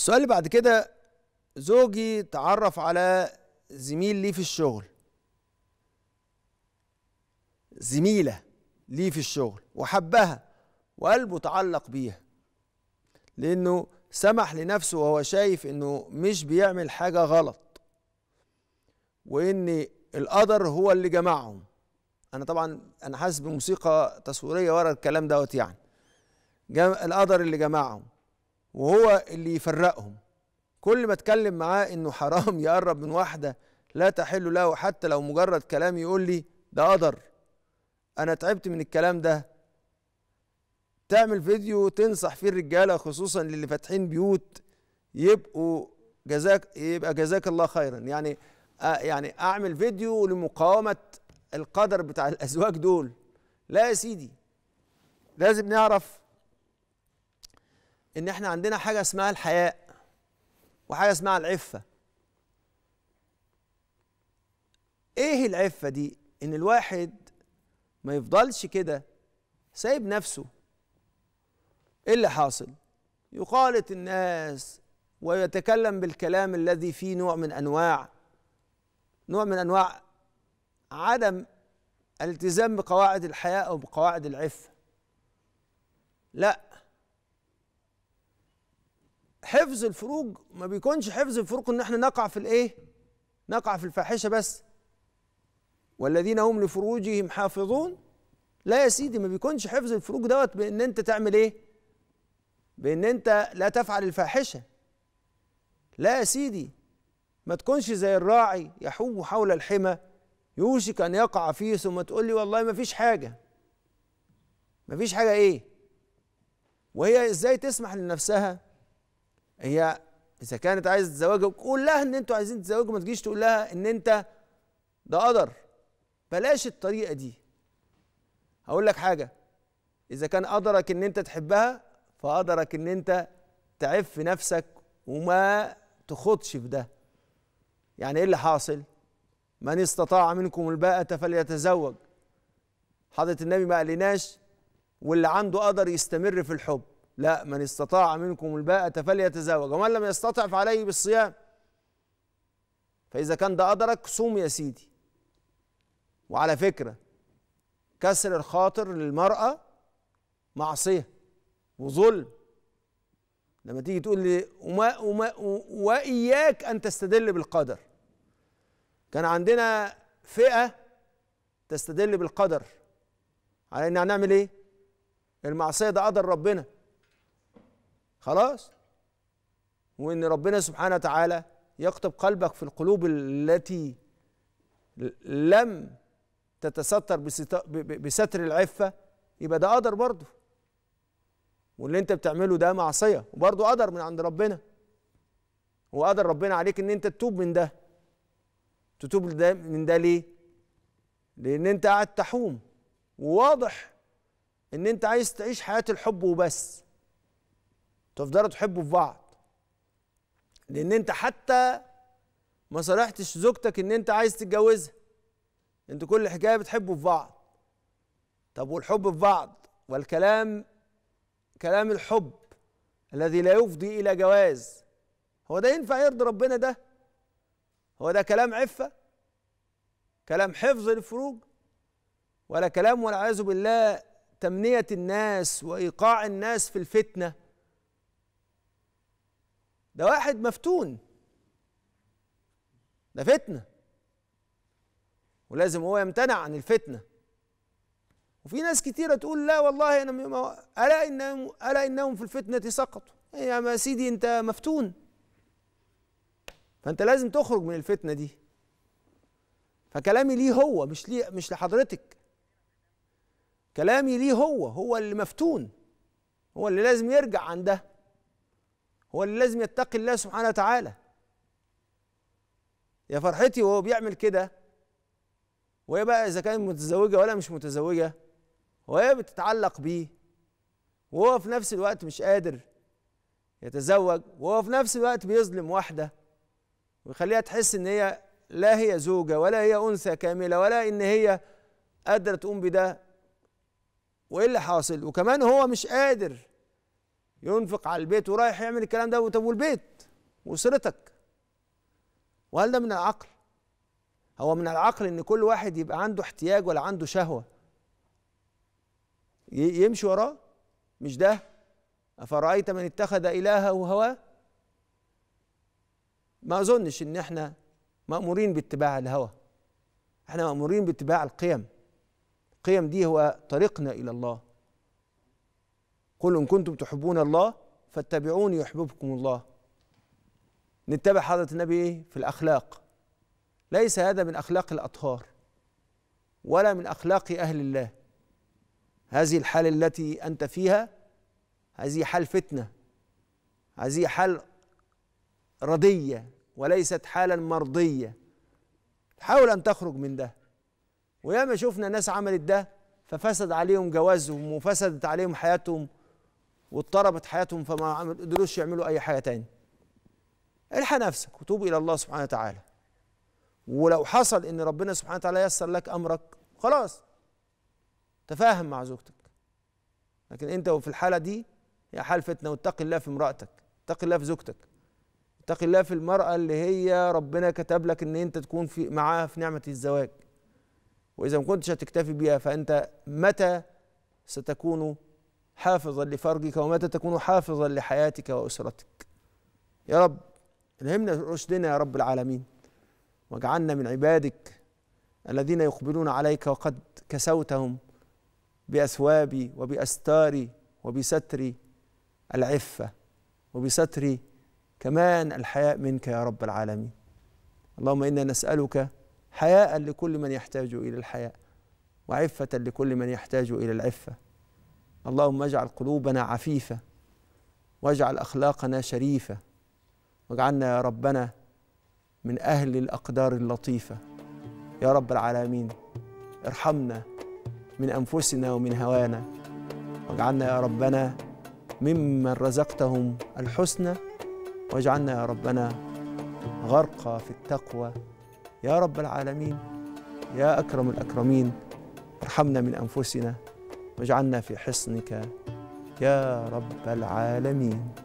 السؤال اللي بعد كده زوجي تعرف على زميل ليه في الشغل زميلة ليه في الشغل وحبها وقلبه تعلق بيها لأنه سمح لنفسه وهو شايف أنه مش بيعمل حاجة غلط وأن القدر هو اللي جمعهم أنا طبعا أنا حاسس بموسيقى تصويرية ورا الكلام دوت يعني القدر اللي جمعهم وهو اللي يفرقهم كل ما اتكلم معاه انه حرام يقرب من واحده لا تحل له حتى لو مجرد كلام يقول لي ده قدر انا تعبت من الكلام ده تعمل فيديو تنصح فيه الرجاله خصوصا للي فاتحين بيوت يبقوا جزاك يبقى جزاك الله خيرا يعني يعني اعمل فيديو لمقاومه القدر بتاع الازواج دول لا يا سيدي لازم نعرف ان احنا عندنا حاجه اسمها الحياء وحاجه اسمها العفه ايه العفه دي ان الواحد ما يفضلش كده سايب نفسه ايه اللي حاصل يخالط الناس ويتكلم بالكلام الذي فيه نوع من انواع نوع من انواع عدم الالتزام بقواعد الحياء او بقواعد العفه لا حفظ الفروج ما بيكونش حفظ الفروج ان احنا نقع في الايه نقع في الفاحشه بس والذين هم لفروجهم حافظون لا يا سيدي ما بيكونش حفظ الفروج دوت بان انت تعمل ايه بان انت لا تفعل الفاحشه لا يا سيدي ما تكونش زي الراعي يحوم حول الحمى يوشك ان يقع فيه ثم تقول لي والله ما فيش حاجه ما فيش حاجه ايه وهي ازاي تسمح لنفسها هي اذا كانت عايزه تتزوج قول لها ان انتوا عايزين تتزوجوا ما تجيش تقول لها ان انت ده قدر بلاش الطريقه دي هقول لك حاجه اذا كان قدرك ان انت تحبها فقدرك ان انت تعف نفسك وما تخوضش في ده يعني ايه اللي حاصل من استطاع منكم الباءة فليتزوج حضرة النبي ما قالناش واللي عنده قدر يستمر في الحب لا من استطاع منكم الباءة فليتزوج ومن لم يستطع فعليه بالصيام فإذا كان ده قدرك صوم يا سيدي وعلى فكرة كسر الخاطر للمرأة معصية وظلم لما تيجي تقول لي وما وما وإياك أن تستدل بالقدر كان عندنا فئة تستدل بالقدر على إن هنعمل إيه؟ المعصية ده قدر ربنا خلاص وان ربنا سبحانه وتعالى يقطب قلبك في القلوب التي لم تتستر بستر العفه يبقى ده قدر برضه واللي انت بتعمله ده معصيه وبرضه قدر من عند ربنا وقدر ربنا عليك ان انت تتوب من ده تتوب ده من ده ليه؟ لان انت قاعد تحوم وواضح ان انت عايز تعيش حياه الحب وبس تفضلوا تحبوا في بعض لان انت حتى ما صرحتش زوجتك ان انت عايز تتجوزها انت كل حكايه بتحبوا في بعض طب والحب في بعض والكلام كلام الحب الذي لا يفضي الى جواز هو ده ينفع يرضي ربنا ده هو ده كلام عفه كلام حفظ للفروج ولا كلام والعياذ بالله تمنيه الناس وايقاع الناس في الفتنه ده واحد مفتون ده فتنه ولازم هو يمتنع عن الفتنه وفي ناس كتيره تقول لا والله انا الا انهم الا انهم في الفتنه سقطوا إيه يا سيدي انت مفتون فانت لازم تخرج من الفتنه دي فكلامي ليه هو مش ليه مش لحضرتك كلامي ليه هو هو اللي مفتون هو اللي لازم يرجع عن ده هو اللي لازم يتقي الله سبحانه وتعالى يا فرحتي وهو بيعمل كده وهي بقى اذا كانت متزوجه ولا مش متزوجه وهي بتتعلق بيه وهو في نفس الوقت مش قادر يتزوج وهو في نفس الوقت بيظلم واحده ويخليها تحس ان هي لا هي زوجه ولا هي انثى كامله ولا ان هي قادره تقوم بده وايه اللي حاصل وكمان هو مش قادر ينفق على البيت ورايح يعمل الكلام ده طب والبيت واسرتك وهل ده من العقل هو من العقل ان كل واحد يبقى عنده احتياج ولا عنده شهوه يمشي وراه مش ده افرايت من اتخذ الهه هواه ما اظنش ان احنا مامورين باتباع الهوى احنا مامورين باتباع القيم القيم دي هو طريقنا الى الله قل إن كنتم تحبون الله فاتبعوني يحببكم الله نتبع حضرة النبي إيه؟ في الأخلاق ليس هذا من أخلاق الأطهار ولا من أخلاق أهل الله هذه الحال التي أنت فيها هذه حال فتنة هذه حال ردية وليست حالا مرضية حاول أن تخرج من ده وياما شفنا ناس عملت ده ففسد عليهم جوازهم وفسدت عليهم حياتهم واضطربت حياتهم فما قدروش يعملوا اي حاجه تاني الحق نفسك وتوب الى الله سبحانه وتعالى ولو حصل ان ربنا سبحانه وتعالى يسر لك امرك خلاص تفاهم مع زوجتك لكن انت وفي الحاله دي يا حال فتنه واتق الله في امراتك اتق الله في زوجتك اتق الله في المراه اللي هي ربنا كتب لك ان انت تكون في معاها في نعمه الزواج واذا ما كنتش هتكتفي بيها فانت متى ستكون حافظا لفرجك ومتى تكون حافظا لحياتك وأسرتك يا رب الهمنا رشدنا يا رب العالمين واجعلنا من عبادك الذين يقبلون عليك وقد كسوتهم بأثوابي وبأستاري وبستري العفة وبستر كمان الحياء منك يا رب العالمين اللهم إنا نسألك حياء لكل من يحتاج إلى الحياء وعفة لكل من يحتاج إلى العفة اللهم اجعل قلوبنا عفيفه واجعل اخلاقنا شريفه واجعلنا يا ربنا من اهل الاقدار اللطيفه يا رب العالمين ارحمنا من انفسنا ومن هوانا واجعلنا يا ربنا ممن رزقتهم الحسنى واجعلنا يا ربنا غرقى في التقوى يا رب العالمين يا اكرم الاكرمين ارحمنا من انفسنا واجعلنا في حصنك يا رب العالمين